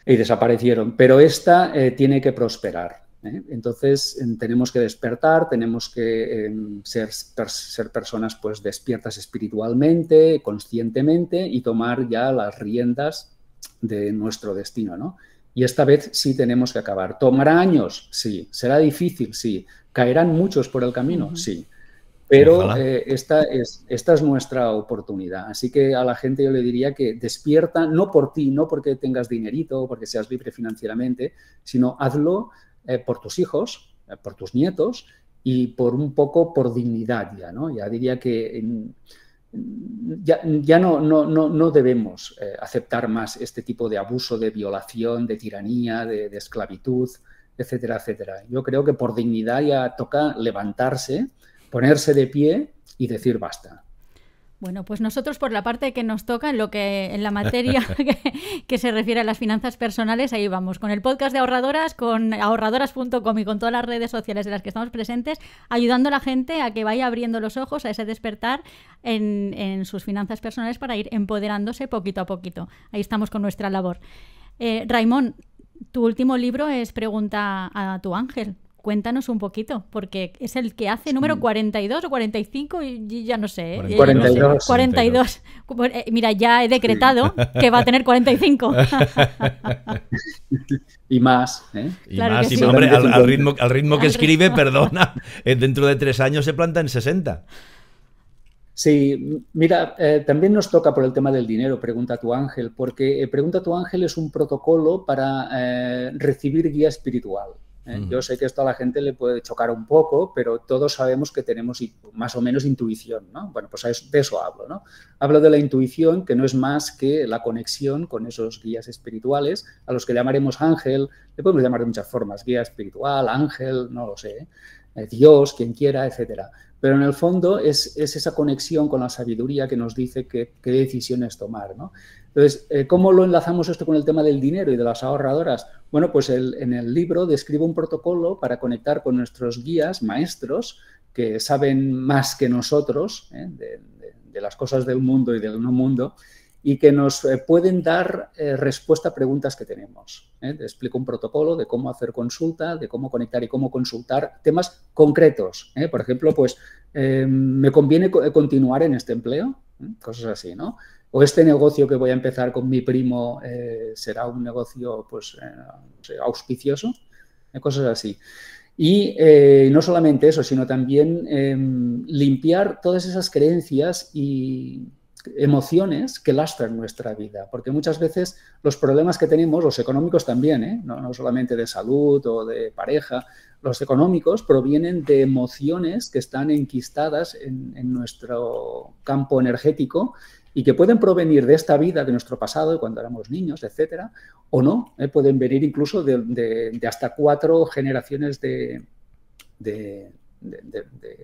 [SPEAKER 3] y desaparecieron. Pero esta eh, tiene que prosperar. ¿eh? Entonces em, tenemos que despertar, tenemos que em, ser, personas pues, despiertas espiritualmente, conscientemente y tomar ya las riendas de nuestro destino. ¿no? Y esta vez sí tenemos que acabar. ¿Tomará años? Sí. ¿Será difícil? Sí. ¿Caerán muchos por el camino? Sí. Pero eh, esta, es, nuestra oportunidad. Así que a la gente yo le diría que despierta, no por ti, no porque tengas dinerito porque seas libre financieramente, sino hazlo eh, por tus hijos, eh, por tus nietos y por un poco por dignidad ya, Ya diría que ya, no, no, debemos aceptar más este tipo de abuso, de violación, de tiranía, de esclavitud, etcétera, etcétera. Yo creo que por dignidad ya toca levantarse ponerse de pie y decir basta.
[SPEAKER 2] Bueno, pues nosotros por la parte que nos toca, en lo que en la materia que, se refiere a las finanzas personales, ahí vamos con el podcast de ahorradoras, con ahorradoras.com y con todas las redes sociales de las que estamos presentes, ayudando a la gente a que vaya abriendo los ojos a ese despertar en, sus finanzas personales para ir empoderándose poquito a poquito. Ahí estamos con nuestra labor. Eh, Raimón, tu último libro es Pregunta a tu ángel. Cuéntanos un poquito, porque es el que hace número 42 o 45 y ya no sé.
[SPEAKER 3] 42.
[SPEAKER 2] ¿eh? Eh, mira, ya he decretado que va a tener 45.
[SPEAKER 1] y más. ¿eh? Y más, y hombre, al, ritmo, al ritmo que escribe, perdona, dentro de tres años se planta en 60.
[SPEAKER 3] Sí, mira, también nos toca por el tema del dinero, Pregunta a tu ángel, porque Pregunta a tu ángel es un protocolo para recibir guía espiritual. ¿eh? Yo sé que esto a la gente le puede chocar un poco, pero todos sabemos que tenemos más o menos intuición, ¿no? Bueno, pues de eso hablo, ¿no? Hablo de la intuición, que no es más que la conexión con esos guías espirituales, a los que llamaremos ángel, le podemos llamar de muchas formas, guía espiritual, ángel, no lo sé, eh, Dios, quien quiera, etcétera. Pero en el fondo es, esa conexión con la sabiduría que nos dice qué decisiones tomar. Entonces, eh, ¿cómo lo enlazamos esto con el tema del dinero y de las ahorradoras? Bueno, pues en el libro describe un protocolo para conectar con nuestros guías, maestros, que saben más que nosotros ¿eh? de las cosas del mundo y del no mundo, y que nos eh, pueden dar eh, respuesta a preguntas que tenemos. ¿eh? Te explico un protocolo de cómo hacer consulta, de cómo conectar y cómo consultar temas concretos. Por ejemplo, pues, em, ¿me conviene continuar en este empleo? Cosas así, ¿no? O este negocio que voy a empezar con mi primo será un negocio pues, auspicioso, cosas así. Y no solamente eso, sino también em, limpiar todas esas creencias y, emociones que lastran nuestra vida, porque muchas veces los problemas que tenemos, los económicos también, ¿eh? no, solamente de salud o de pareja, los económicos provienen de emociones que están enquistadas en, nuestro campo energético y que pueden provenir de esta vida, de nuestro pasado, cuando éramos niños, etcétera, o no, ¿eh? pueden venir incluso de, hasta cuatro generaciones de, de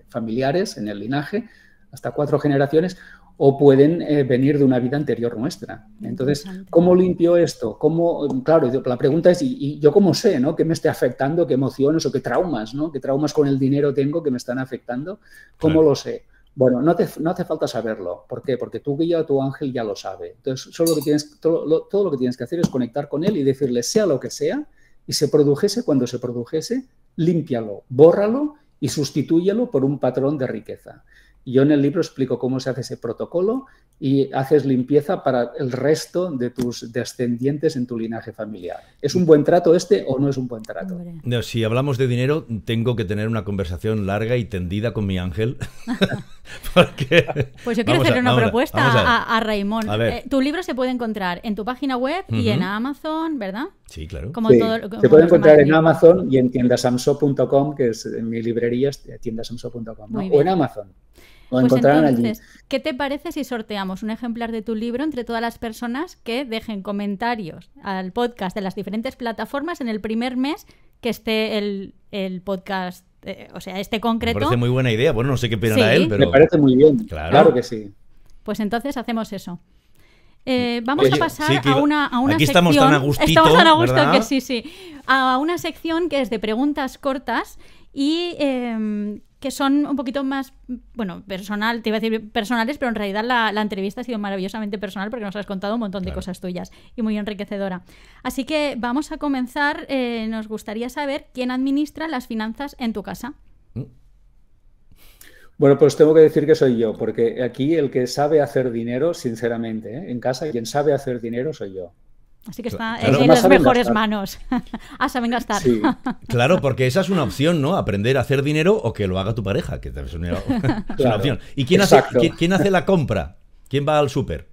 [SPEAKER 3] familiares en el linaje, hasta cuatro generaciones, o pueden eh, venir de una vida anterior nuestra. Entonces, ¿cómo limpio esto? ¿Cómo, claro, la pregunta es, ¿y, yo cómo sé ¿no? qué me esté afectando, qué emociones o qué traumas, ¿no? qué traumas con el dinero tengo que me están afectando? ¿Cómo lo sé? Bueno, no, hace falta saberlo. ¿Por qué? Porque tú guía tu ángel ya lo sabe. Entonces, solo que tienes, todo, lo, que tienes que hacer es conectar con él y decirle, sea lo que sea, y se produjese cuando se produjese, límpialo, bórralo y sustitúyelo por un patrón de riqueza. Yo en el libro explico cómo se hace ese protocolo y haces limpieza para el resto de tus descendientes en tu linaje familiar. ¿Es un buen trato este o no es un buen trato?
[SPEAKER 1] si hablamos de dinero, tengo que tener una conversación larga y tendida con mi ángel. Pues yo quiero hacerle una propuesta
[SPEAKER 2] a, Raimón. Eh, tu libro se puede encontrar en tu página web y en Amazon, ¿verdad?
[SPEAKER 3] Sí, claro. se puede encontrar en Amazon y en tiendasamso.com, que es en mi librería, tiendasamso.com, o en Amazon. pues entonces,
[SPEAKER 2] ¿Qué te parece si sorteamos un ejemplar de tu libro entre todas las personas que dejen comentarios al podcast de las diferentes plataformas en el primer mes que esté el, podcast, eh, o sea, este concreto? Me parece muy
[SPEAKER 1] buena idea. Bueno, no sé qué piensa a él, pero. Me parece muy bien. claro que sí.
[SPEAKER 2] Pues entonces hacemos eso. Eh, vamos a pasar a una, sección. Estamos a gusto que sí, sí. A una sección que es de preguntas cortas y em, que son un poquito más, bueno, personal, te iba a decir personales, pero en realidad la, entrevista ha sido maravillosamente personal porque nos has contado un montón de cosas tuyas y muy enriquecedora. Así que vamos a comenzar. Eh, nos gustaría saber quién administra las finanzas en tu casa. Mm.
[SPEAKER 3] Bueno, pues tengo que decir que soy yo, porque aquí el que sabe hacer dinero, sinceramente, ¿eh? en casa quien sabe hacer dinero soy yo.
[SPEAKER 2] Así que está
[SPEAKER 1] en, las mejores
[SPEAKER 2] manos. ah, saben gastar.
[SPEAKER 1] claro, porque esa es una opción, ¿no? Aprender a hacer dinero o que lo haga tu pareja, que es una, opción. ¿Y quién hace, la compra? ¿Quién va al súper?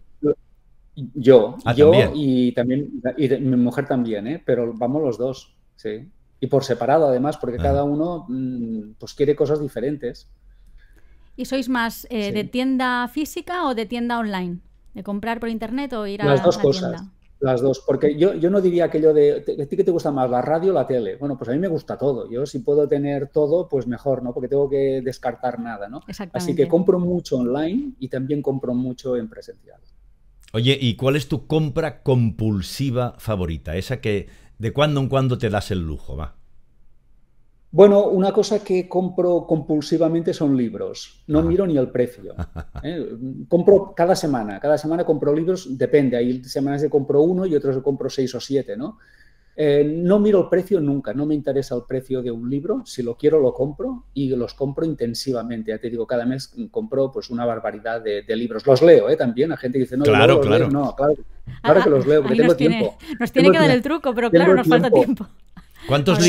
[SPEAKER 1] Yo, ah, yo
[SPEAKER 3] y también mi mujer también, ¿eh? pero vamos los dos, sí. Y por separado además, porque ah. cada uno mm, pues quiere cosas diferentes.
[SPEAKER 2] ¿Y sois más eh, de tienda física o de tienda online? ¿De comprar por internet o ir a la Las dos cosas.
[SPEAKER 3] Las dos, porque yo, yo no diría aquello de, ¿a ti qué te gusta más, la radio o la tele? Bueno, pues a mí me gusta todo. Yo si puedo tener todo, pues mejor, ¿no? Porque tengo que descartar nada, ¿no? Así que compro mucho online y también compro mucho en presencial.
[SPEAKER 1] Oye, ¿y cuál es tu compra compulsiva favorita? Esa que de cuando en cuando te das el lujo, va.
[SPEAKER 3] Bueno, una cosa que compro compulsivamente son libros. No miro ni el precio. ¿eh? Compro cada semana. Cada semana compro libros, depende. Hay semanas que compro uno y otras que compro seis o siete, ¿no? Eh, no miro el precio nunca, no me interesa el precio de un libro, si lo quiero lo compro y los compro intensivamente. Ya te digo, cada mes compro pues una barbaridad de, libros. Los leo, ¿eh? También, la gente dice, no, claro, claro. no, claro, claro que los leo, porque tengo nos tiempo.
[SPEAKER 2] nos tiene que dar el truco, pero claro, nos falta tiempo.
[SPEAKER 1] Ah, ¿Cuántos,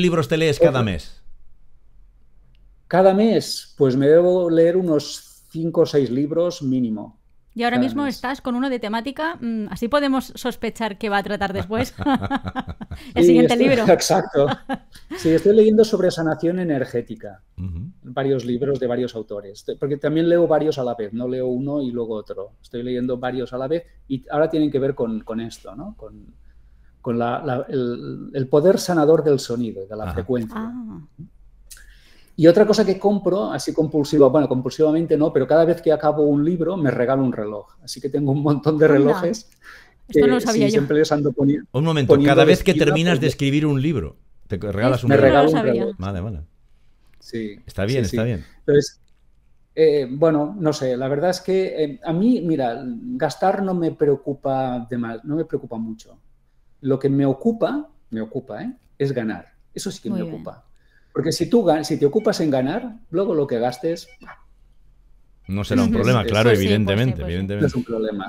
[SPEAKER 1] libros, te lees cada mes?
[SPEAKER 3] Cada mes, pues me debo leer unos 5 o 6 libros mínimo.
[SPEAKER 2] Y ahora mismo estás con uno de temática, mm, así podemos sospechar que va a tratar después.
[SPEAKER 3] El siguiente libro. Exacto. Sí, estoy leyendo sobre sanación energética, varios libros de varios autores, porque también leo varios a la vez, no leo uno y luego otro. Estoy leyendo varios a la vez y ahora tienen que ver con, esto, ¿no? con el, poder sanador del sonido, de la frecuencia. Ah. Y otra cosa que compro, así compulsiva, bueno, compulsivamente no, pero cada vez que acabo un libro me regalo un reloj. Así que tengo un montón de relojes. no sabía
[SPEAKER 1] Un momento, cada vez que terminas de escribir un libro, te regalas un me reloj. Regalo un reloj. Vale, vale. Está bien, está bien.
[SPEAKER 3] Eh, bueno, no sé, la verdad es que eh, a mí, mira, gastar no me preocupa de mal, no me preocupa mucho. Lo que me ocupa, me ocupa, ¿eh? es ganar. Eso sí que me ocupa. Porque si tú si te ocupas en ganar, luego lo que gastes... No será un problema, claro, evidentemente, evidentemente.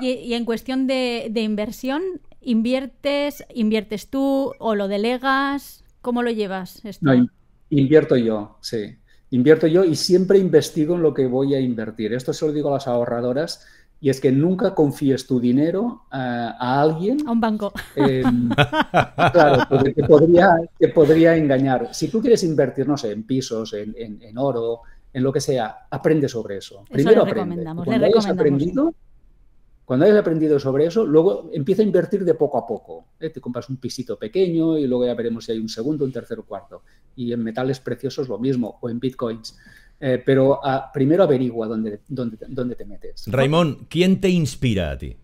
[SPEAKER 2] Y, en cuestión de, inversión, ¿inviertes, inviertes tú o lo delegas? ¿Cómo lo llevas esto?
[SPEAKER 3] No, invierto yo, sí. Invierto yo y siempre investigo en lo que voy a invertir. Esto se lo digo a las ahorradoras y es que nunca confíes tu dinero a, alguien. A un banco. claro, porque te podría, engañar. Si tú quieres invertir, no sé, en pisos, en, oro, en lo que sea, aprende sobre eso. Primero aprende. Cuando hayas aprendido, sobre eso, luego empieza a invertir de poco a poco. ¿eh? Te compras un pisito pequeño y luego ya veremos si hay un segundo, un tercer o cuarto. Y en metales preciosos lo mismo, o en bitcoins. Eh, pero ah, primero averigua dónde, dónde, te metes.
[SPEAKER 1] Raimón, ¿quién te inspira a ti?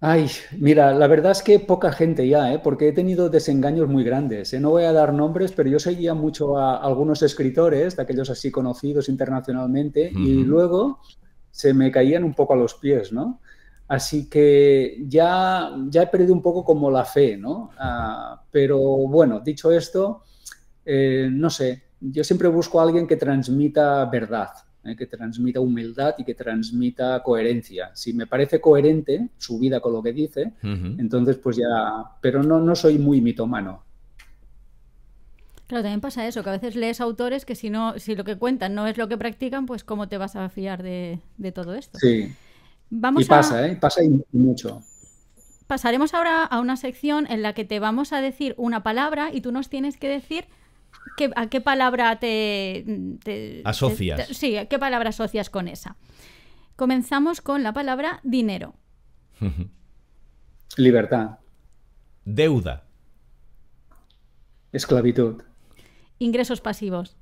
[SPEAKER 3] Ay, mira, la verdad es que poca gente ya, ¿eh? porque he tenido desengaños muy grandes. ¿eh? No voy a dar nombres, pero yo seguía mucho a algunos escritores, de aquellos así conocidos internacionalmente, y luego se me caían un poco a los pies, ¿no? Así que ya, ya he perdido un poco como la fe, ¿no? Ah, pero bueno, dicho esto, eh, no sé, yo siempre busco a alguien que transmita verdad, ¿eh? que transmita humildad y que transmita coherencia. Si me parece coherente su vida con lo que dice, entonces pues ya, pero no, no soy muy mitomano.
[SPEAKER 2] Claro, también pasa eso, que a veces lees autores que si no, si lo que cuentan no es lo que practican, pues cómo te vas a fiar de, todo esto. Sí. Vamos y pasa,
[SPEAKER 3] ¿eh? Pasa y mucho.
[SPEAKER 2] Pasaremos ahora a una sección en la que te vamos a decir una palabra y tú nos tienes que decir ¿qué, ¿a qué palabra te, asocias? sí, ¿qué palabra asocias con esa? Comenzamos con la palabra dinero.
[SPEAKER 3] Libertad. Deuda. Esclavitud.
[SPEAKER 2] Ingresos pasivos.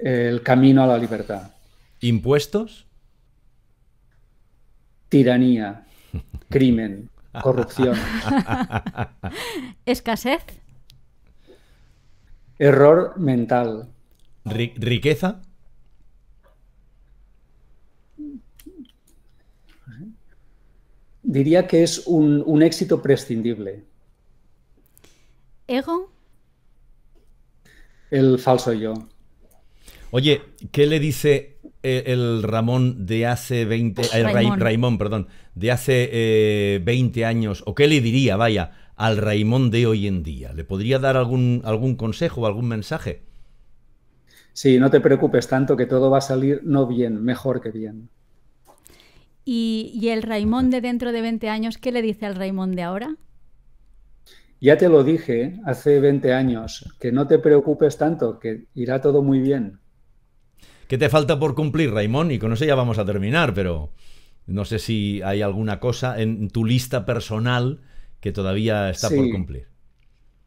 [SPEAKER 3] El camino a la libertad. Impuestos. Tiranía. Crimen. Corrupción. Escasez. Error mental. ¿Riqueza? Diría que es un, un éxito prescindible. ¿Ego? El falso yo.
[SPEAKER 1] Oye, ¿qué le dice eh, el Ramón de hace 20, eh, Raimón. perdón, de hace 20 eh, años, o qué le diría, vaya, al Raimón de hoy en día? ¿Le podría dar algún, algún consejo, algún mensaje?
[SPEAKER 3] Sí, no te preocupes tanto que todo va a salir no bien, mejor que bien.
[SPEAKER 2] ¿Y, y el Raimón de dentro de 20 años, qué le dice al Raimón de ahora?
[SPEAKER 3] Ya te lo dije hace 20 años, que no te preocupes tanto, que irá todo muy bien.
[SPEAKER 1] ¿Qué te falta por cumplir, Raimón? Y con eso ya vamos a terminar, pero no sé si hay alguna cosa en tu lista personal que todavía está por cumplir?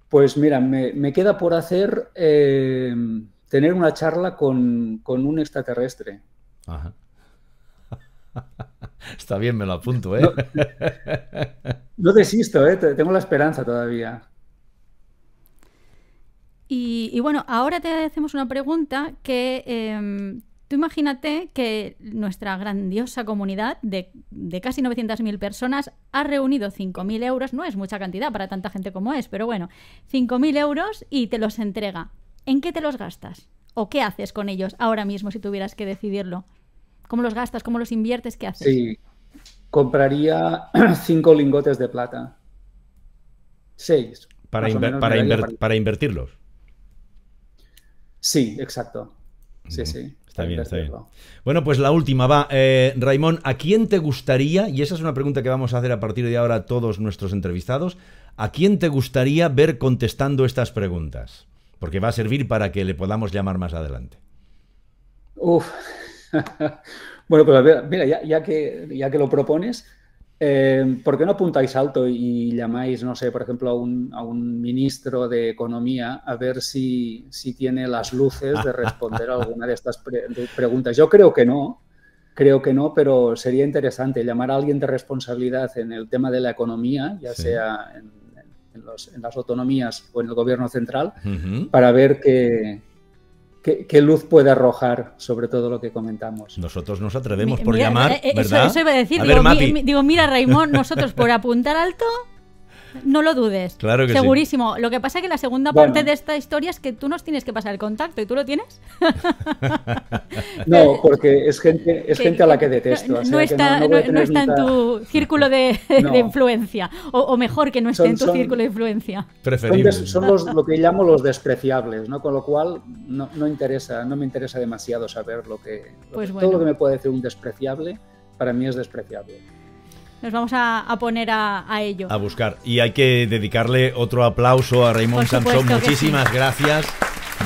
[SPEAKER 3] Pues mira, me, queda por hacer eh, tener una charla con, un extraterrestre.
[SPEAKER 1] Está bien, me lo apunto, ¿eh?
[SPEAKER 3] No, desisto, ¿eh? Tengo la esperanza todavía.
[SPEAKER 2] Y, bueno, ahora te hacemos una pregunta que em, Tú imagínate que nuestra grandiosa comunidad de, casi 900.000 personas ha reunido 5.000 euros, no es mucha cantidad para tanta gente como es, pero bueno, 5.000 euros y te los entrega. ¿En qué te los gastas? ¿O qué haces con ellos ahora mismo si tuvieras que decidirlo? ¿Cómo los gastas? ¿Cómo los inviertes? ¿Qué haces?
[SPEAKER 3] Sí, compraría cinco lingotes de plata. Seis. Para,
[SPEAKER 1] para invertirlos. Sí,
[SPEAKER 3] exacto. Sí, sí.
[SPEAKER 1] Está bien, está bien. Bueno, pues la última va. Eh, Raimón, ¿a quién te gustaría, y esa es una pregunta que vamos a hacer a partir de ahora a todos nuestros entrevistados, ¿a quién te gustaría ver contestando estas preguntas? Porque va a servir para que le podamos llamar más adelante.
[SPEAKER 3] Uf. bueno, pues mira, ya, que, ya que lo propones, eh, ¿Por qué no apuntáis alto y llamáis, no sé, por ejemplo, a un, ministro de Economía a ver si, si, tiene las luces de responder alguna de estas preguntas? Yo creo que no, creo que no, pero sería interesante llamar a alguien de responsabilidad en el tema de la economía, ya sea en, las autonomías o en el gobierno central, para ver qué, ¿Qué, luz puede arrojar sobre todo lo que comentamos? Nosotros nos atrevemos por llamar. Eh, eh, ¿verdad? Eso, iba a decir. digo,
[SPEAKER 2] digo, mira, Raimón, nosotros por apuntar alto no lo dudes. Segurísimo. Lo que pasa es que la segunda parte de esta historia es que tú nos tienes que pasar el contacto. ¿Y tú lo tienes?
[SPEAKER 3] no, porque es gente, es gente a la que detesto. No, está, en tu
[SPEAKER 2] círculo de, influencia. O, mejor que no esté en tu círculo de influencia.
[SPEAKER 3] Preferible. Son, los, lo que llamo los despreciables, ¿no? Con lo cual no, interesa, no me interesa demasiado saber lo que... Pues todo lo que me puede decir un despreciable para mí es
[SPEAKER 1] despreciable
[SPEAKER 2] nos vamos a, poner a, ello.
[SPEAKER 1] A buscar. Y hay que dedicarle otro aplauso a Raymond Samson. Muchísimas gracias.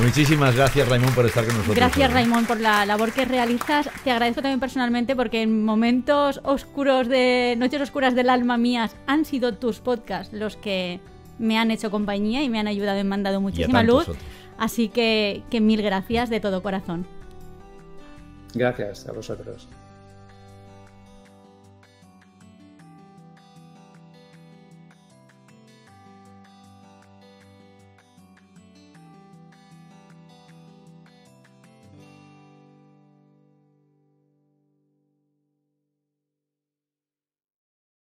[SPEAKER 1] Muchísimas gracias, Raymond por estar con nosotros. Gracias,
[SPEAKER 2] Raymond por la labor que realizas. Te agradezco también personalmente porque en momentos oscuros de noches oscuras del alma mías han sido tus podcasts los que me han hecho compañía y me han ayudado y me han dado muchísima luz. Así que, que mil gracias de todo corazón.
[SPEAKER 3] Gracias a vosotros.